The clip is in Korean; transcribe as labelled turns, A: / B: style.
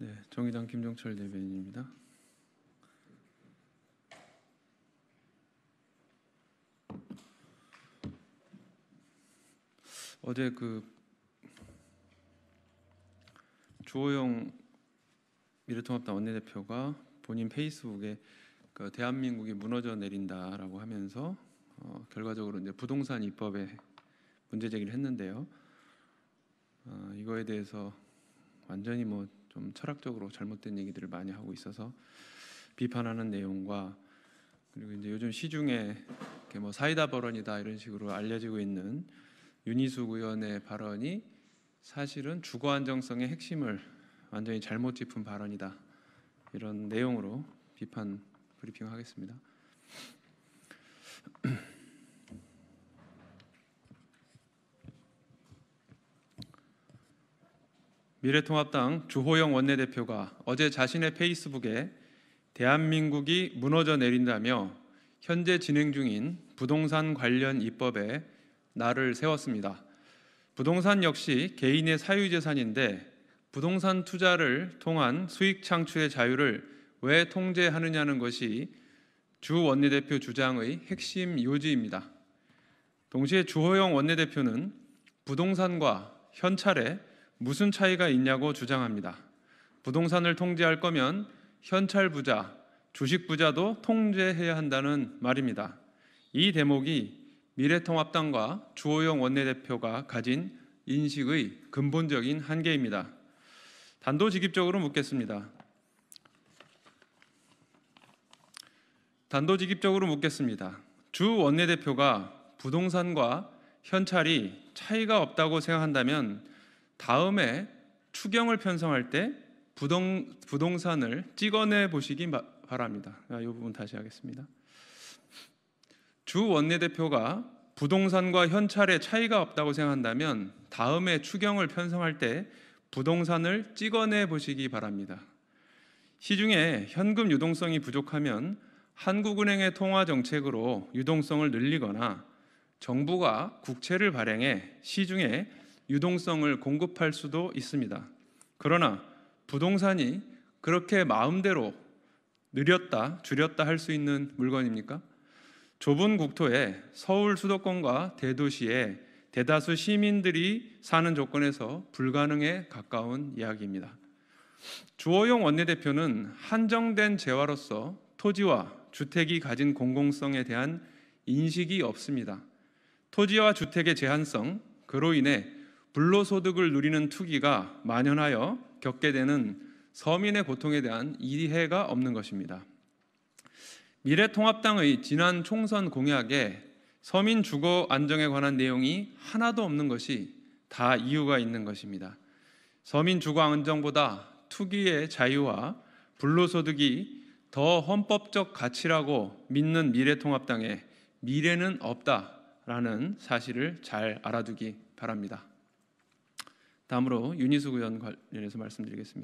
A: 네, 정의당 김종철 대변인입니다. 어제 그 주호영 미래통합당 원내대표가 본인 페이스북에 그 대한민국이 무너져 내린다라고 하면서 어, 결과적으로 이제 부동산 입법에 문제 제기를 했는데요. 어, 이거에 대해서 완전히 뭐좀 철학적으로 잘못된 얘기들을 많이 하고 있어서 비판하는 내용과 그리고 이제 요즘 시중에 이렇게 뭐 사이다 발언이다 이런 식으로 알려지고 있는 윤희수 의원의 발언이 사실은 주거 안정성의 핵심을 완전히 잘못 짚은 발언이다 이런 내용으로 비판 브리핑하겠습니다. 미래통합당 주호영 원내대표가 어제 자신의 페이스북에 대한민국이 무너져 내린다며 현재 진행 중인 부동산 관련 입법에 나를 세웠습니다. 부동산 역시 개인의 사유재산인데 부동산 투자를 통한 수익 창출의 자유를 왜 통제하느냐는 것이 주 원내대표 주장의 핵심 요지입니다. 동시에 주호영 원내대표는 부동산과 현찰에 무슨 차이가 있냐고 주장합니다. 부동산을 통제할 거면 현찰 부자, 주식 부자도 통제해야 한다는 말입니다. 이 대목이 미래통합당과 주호영 원내대표가 가진 인식의 근본적인 한계입니다. 단도직입적으로 묻겠습니다. 단도직입적으로 묻겠습니다. 주 원내대표가 부동산과 현찰이 차이가 없다고 생각한다면 다음에 추경을 편성할 때 부동, 부동산을 찍어내 보시기 바랍니다. 아, 이 부분 다시 하겠습니다. 주 원내대표가 부동산과 현찰의 차이가 없다고 생각한다면 다음에 추경을 편성할 때 부동산을 찍어내 보시기 바랍니다. 시중에 현금 유동성이 부족하면 한국은행의 통화 정책으로 유동성을 늘리거나 정부가 국채를 발행해 시중에 유동성을 공급할 수도 있습니다. 그러나 부동산이 그렇게 마음대로 느렸다 줄였다 할 수 있는 물건입니까? 좁은 국토에 서울 수도권과 대도시에 대다수 시민들이 사는 조건에서 불가능에 가까운 이야기입니다. 주호영 원내대표는 한정된 재화로서 토지와 주택이 가진 공공성에 대한 인식이 없습니다. 토지와 주택의 제한성, 그로 인해 불로소득을 누리는 투기가 만연하여 겪게 되는 서민의 고통에 대한 이해가 없는 것입니다. 미래통합당의 지난 총선 공약에 서민 주거 안정에 관한 내용이 하나도 없는 것이 다 이유가 있는 것입니다. 서민 주거 안정보다 투기의 자유와 불로소득이 더 헌법적 가치라고 믿는 미래통합당에 미래는 없다라는 사실을 잘 알아두기 바랍니다. 다음으로 윤희수 의원 관련해서 말씀드리겠습니다.